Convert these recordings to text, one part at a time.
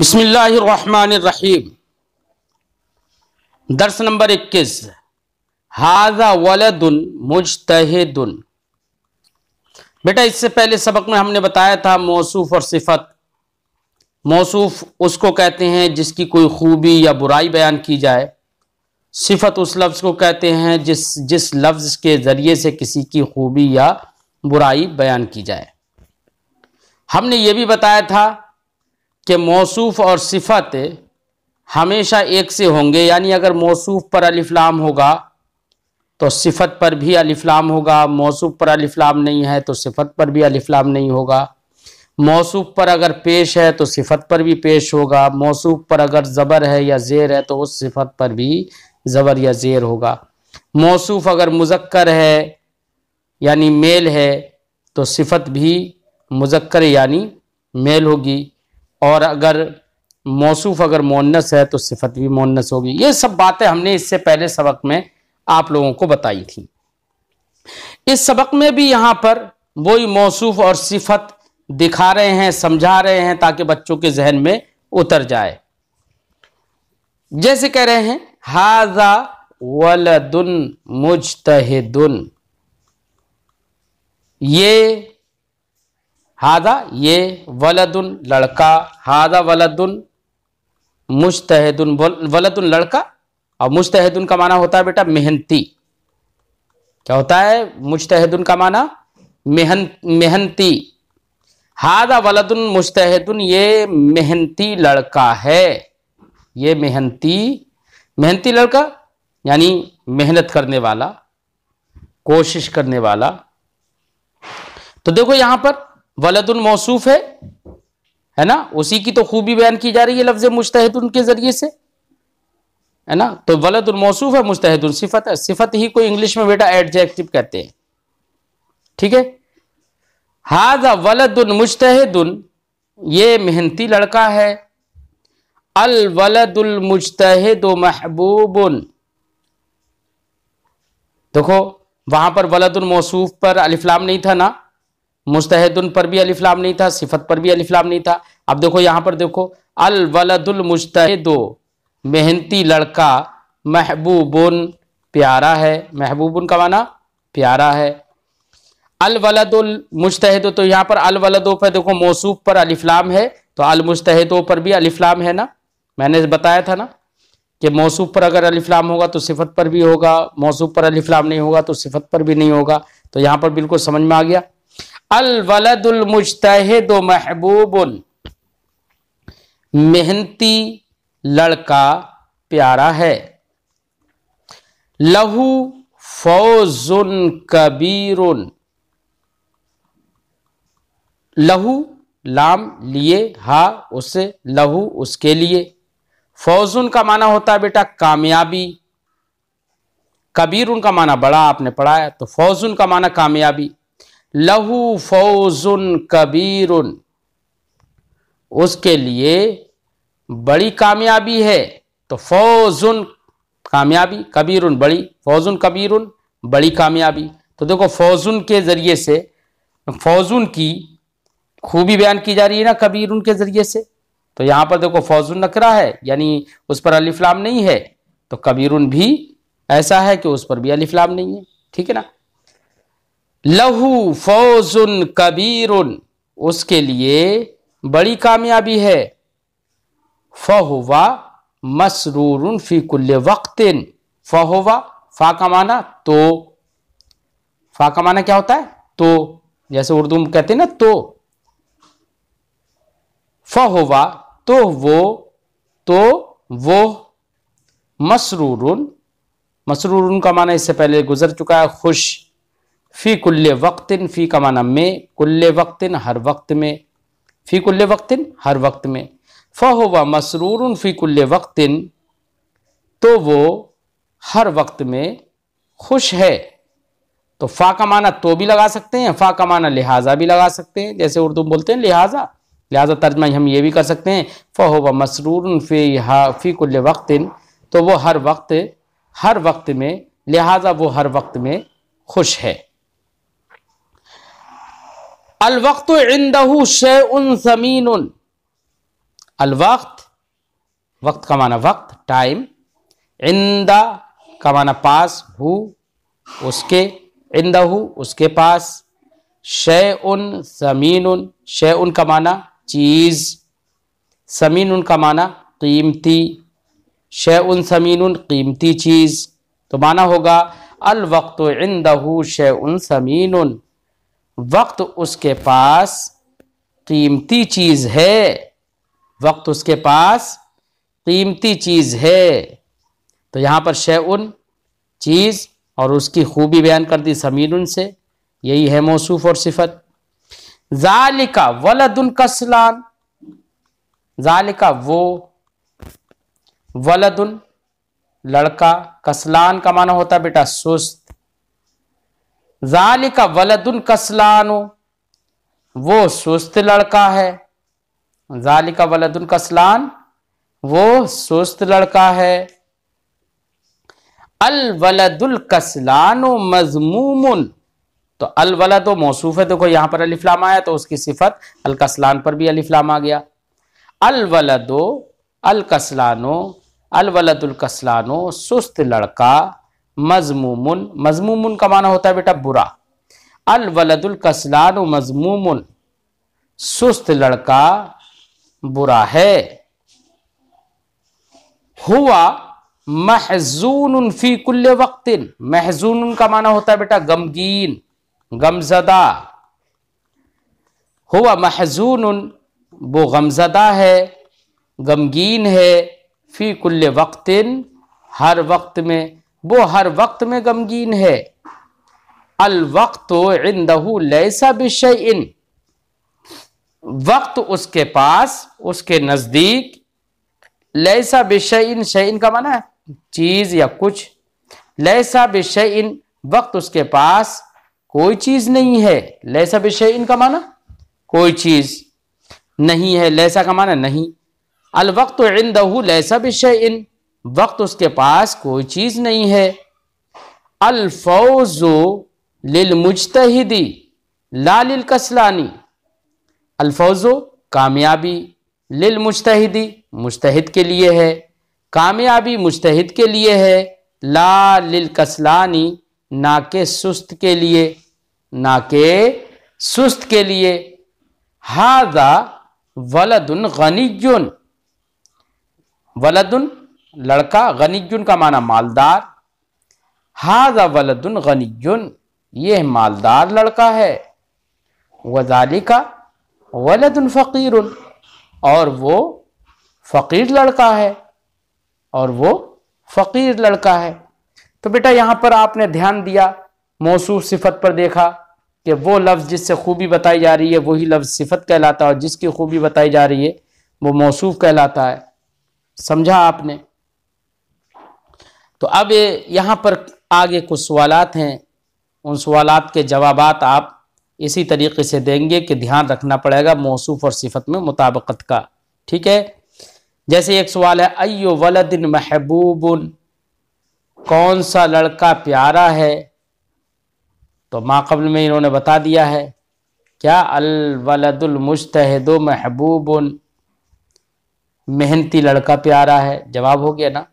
बसमिल्लाम दर्स number इक्कीस हाजा वलदुन मुजतहदुन बेटा इससे पहले सबक में हमने बताया था मौसूफ और सिफत मौसूफ उसको कहते हैं जिसकी कोई खूबी या बुराई बयान की जाए सिफत उस लफ्ज़ को कहते हैं जिस जिस लफ्ज़ के ज़रिए से किसी की खूबी या बुराई बयान की जाए हमने ये भी बताया था के मौसूफ और सिफत हमेशा एक से होंगे यानी अगर मौसूफ पर अलिफ्लाम होगा तो सिफत पर भी अलिफ्लाम होगा मौसूफ पर अलिफ्लाम नहीं है तो सिफत पर भी अलिफ्लाम नहीं होगा मौसूफ पर अगर पेश है तो सिफत पर भी पेश होगा मौसूफ पर अगर ज़बर है या ज़ेर है तो उस सिफत पर भी ज़बर या ज़ेर होगा मौसूफ अगर मुजक्कर है यानी मेल है तो सिफत भी मुजक्कर यानी मेल होगी और अगर मौसू अगर मोनस है तो सिफत भी मोनस होगी ये सब बातें हमने इससे पहले सबक में आप लोगों को बताई थी इस सबक में भी यहां पर वही मौसू और सिफत दिखा रहे हैं समझा रहे हैं ताकि बच्चों के जहन में उतर जाए जैसे कह रहे हैं हाजा दुन मुजतहदुन ये हादा ये वलदुन लड़का हादा वलदुन मुश्तहदुन वलदुन लड़का और मुश्तहदुन का माना होता है बेटा मेहनती क्या होता है मुश्तहदुन का माना मेहन मेहनती हादा वलदुन मुश्तहदुन ये मेहनती लड़का है ये मेहनती मेहनती लड़का यानी मेहनत करने वाला कोशिश करने वाला तो देखो यहां पर वलदुल मौसूफ है है ना उसी की तो खूबी बयान की जा रही है लफ्ज मुश्तहद उनके जरिए से है ना तो वलद मौसूफ है मुस्तहद सिफत है सिफत ही को इंग्लिश में बेटा एडजेक्टिव कहते हैं ठीक है हाजा वलद मुश्तहद ये मेहनती लड़का है अल वलदुल मुश्तहद महबूब देखो वहां पर वलद मौसूफ पर अलिफ्लाम नहीं था ना मुस्तहदन पर भी अलिफ्लाम नहीं था सिफत पर भी अलिफ्लाम नहीं था अब देखो यहाँ पर देखो अल वलदुल मुस्तहदो मेहनती लड़का महबूबन प्यारा है महबूबन का माना प्यारा है अल वलदुल मुस्तहदो तो यहाँ पर अल वलदो पर देखो मौसूफ पर अलिफ्लाम है तो अल मुस्तहदो पर भी अलिफ्लाम है ना मैंने बताया था ना कि मौसू पर अगर अलिफ्लाम होगा तो सिफत पर भी होगा मौसू पर अलिफ्लाम नहीं होगा तो सिफत पर भी नहीं होगा तो यहाँ पर बिल्कुल समझ में आ गया अलवलदुलमुजतहद महबूब मेहनती लड़का प्यारा है लहू फौजुन कबीर लहू लाम लिए हा उसे लहू उसके लिए फौजुन का माना होता है बेटा कामयाबी कबीर उनका माना बड़ा आपने पढ़ाया तो फौजुन का माना कामयाबी लहू फौजुन कबीर उसके लिए बड़ी कामयाबी है तो फौजुन कामयाबी कबीर बड़ी फौजुन कबीर बड़ी कामयाबी तो देखो फौजुन के ज़रिए से फौजुन की खूबी बयान की जा रही है ना कबीर के ज़रिए से तो यहां पर देखो फौजुन नकरा है यानी उस पर अलिफ्लाम नहीं है तो कबीर भी ऐसा है कि उस पर भी अलिफ्लाम नहीं है ठीक है ना लहू फौजुन उन उसके लिए बड़ी कामयाबी है फहुवा मसरूर फी वक्त वक्तिन फहुवा फाका माना तो फाका माना क्या होता है तो जैसे उर्दू में कहते हैं ना तो फहुवा तो वो तो वो मसरूर मसरूर का माना इससे पहले गुजर चुका है खुश फ़ी कुल्ल वक्तिन फ़ी का माना में कुल्ल वक्तिन हर वक्त में फ़ी कुल्ल वक्तिन हर वक्त में फ़हो व मसरूर फ़ी कुल्ल वक्तिन तो वो हर वक्त में खुश है तो फ़ा का माना तो भी लगा सकते हैं फ़ा का माना लिहाजा भी लगा सकते हैं जैसे उर्दू में बोलते हैं लिहाजा लिहाजा तर्जमा हम ये भी कर सकते हैं फ़हो व मसरूर फ़ी हा फ़ी कुल्ल वक्तिन तो वो हर वक्त हर वक्त में लिहाजा वो हर वक्त में खुश है अलवक्त इंदहू शे जमीन अलवक्त वक्त का माना वक्त टाइम इंदा का माना पास हु उसके इंदहू उसके पास शे उन जमीन शे उन का माना चीज समीन उन का माना कीमती शे उन समीन उन कीमती चीज तो माना होगा अलवक्त इंदहू शे उन समीन वक्त उसके पास कीमती चीज़ है वक्त उसके पास कीमती चीज़ है तो यहाँ पर शे उन चीज़ और उसकी खूबी बयान कर दी समीर उन से यही है मौसूफ और सिफत जालिका वलदुल कसलान जालिका वो वलदुन लड़का कसलान का माना होता बेटा सुस्त जाली का वलदुन कसलानो वो सुस्त लड़का है जाली का वलदुन कसलान वो सुस्त लड़का है अल वलदुल कसलानो मजमूमन तो अल वलद तो मौसूफ है देखो यहां पर अलिफ्लाम आया तो उसकी सिफत अल कसलान पर भी अलिफ्लाम आ गया अल वलदो अल कसलानो अल वलदुल कसलानो सुस्त लड़का मजमूमन मजमूमन का माना होता है बेटा बुरा अल वलदुल कसलान मजमूमन सुस्त लड़का बुरा है हुआ महजून फी कुल्ल वक्त महजून का माना होता है बेटा गमगीन गमजदा हुआ महजून वो गमजदा है गमगीन है फी कुल्ल वक्त हर वक्त में वो हर वक्त में गमगीन है अल वक्त इंदहू लैसा बिशय इन वक्त उसके पास उसके नज़दीक लैसा बिशय इन शय का माना है चीज़ या कुछ लैसा बिशय इन वक्त उसके पास कोई चीज़ नहीं है लैसा बिशय इन का माना कोई चीज़ नहीं है लैसा का माना नहीं अल वक्त इंदहू लैसा बिशय इन वक्त उसके पास कोई चीज़ नहीं है अलफौजो लिल लिलमुजतहिदी लालिल कसलानी अलफौजो कामयाबी लिल मुश्तहिदी मुश्तहिद के लिए है कामयाबी मुश्तहिद के लिए है ला कसलानी ना के सुस्त के लिए ना के सुस्त के लिए हादा वलदन गनीजुन वलदुन लड़का गनीजुन का माना मालदार हाजा वलदुन गनीजुन यह मालदार लड़का है वजालिका वलदुन फ़कीर और वो फ़कीर लड़का है और वो फ़कीर लड़का है तो बेटा यहाँ पर आपने ध्यान दिया मौसू सिफत पर देखा कि वो लफ्ज़ जिससे खूबी बताई जा रही है वही लफ्ज़ सिफत कहलाता है और जिसकी खूबी बताई जा रही है वो मौसू कहलाता है समझा आपने तो अब यहाँ पर आगे कुछ सवाल हैं उन सवाल के जवाब आप इसी तरीके से देंगे कि ध्यान रखना पड़ेगा मौसूफ और सिफत में मुताबकत का ठीक है जैसे एक सवाल है अयो वलदिन महबूबन कौन सा लड़का प्यारा है तो माकबल में इन्होंने बता दिया है क्या मुश्तहदो महबूबन मेहनती लड़का प्यारा है जवाब हो गया ना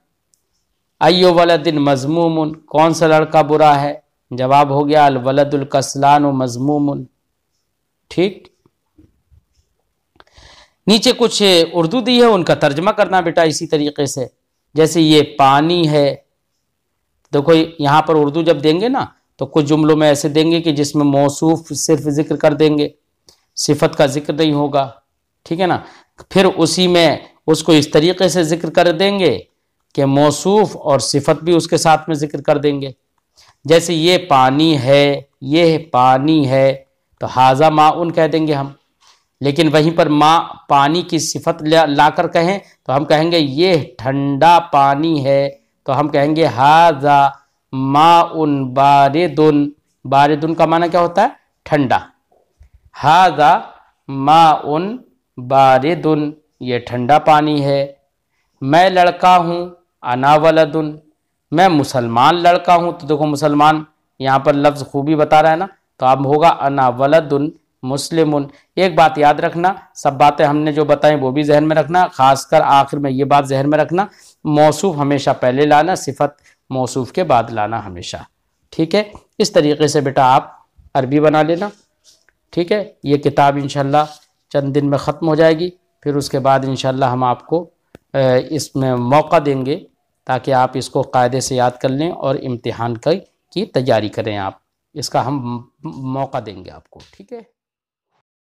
अयो वलदिन मजमूमन कौन सा लड़का बुरा है जवाब हो गया अलवलदुलकसलान मजमूम ठीक नीचे कुछ उर्दू दी है उनका तर्जमा करना बेटा इसी तरीके से जैसे ये पानी है देखो यहाँ पर उर्दू जब देंगे ना तो कुछ जुमलों में ऐसे देंगे कि जिसमें मौसूफ सिर्फ जिक्र कर देंगे सिफत का जिक्र नहीं होगा ठीक है ना फिर उसी में उसको इस तरीके से जिक्र कर देंगे के मौसूफ और सिफत भी उसके साथ में ज़िक्र कर देंगे जैसे ये पानी है ये पानी है तो हाजा माउन कह देंगे हम लेकिन वहीं पर माँ पानी की सिफत ला कर कहें तो हम कहेंगे ये ठंडा पानी है तो हम कहेंगे हाजा माउन बारदुन दुन का माना क्या होता है ठंडा हाजा माउन दुन ये ठंडा पानी है मैं लड़का हूँ अना वलदुन मैं मुसलमान लड़का हूँ तो देखो मुसलमान यहाँ पर लफ्ज़ खूबी बता रहा है ना तो अब होगा अना वलदुन मुस्लिम एक बात याद रखना सब बातें हमने जो बताई वो भी जहन में रखना खासकर आखिर में ये बात जहन में रखना मौसू हमेशा पहले लाना सिफत मौसूफ के बाद लाना हमेशा ठीक है इस तरीके से बेटा आप अरबी बना लेना ठीक है ये किताब इन चंद दिन में ख़त्म हो जाएगी फिर उसके बाद इन हम आपको इसमें मौका देंगे ताकि आप इसको कायदे से याद कर लें और इम्तिहान की तैयारी करें आप इसका हम मौका देंगे आपको ठीक है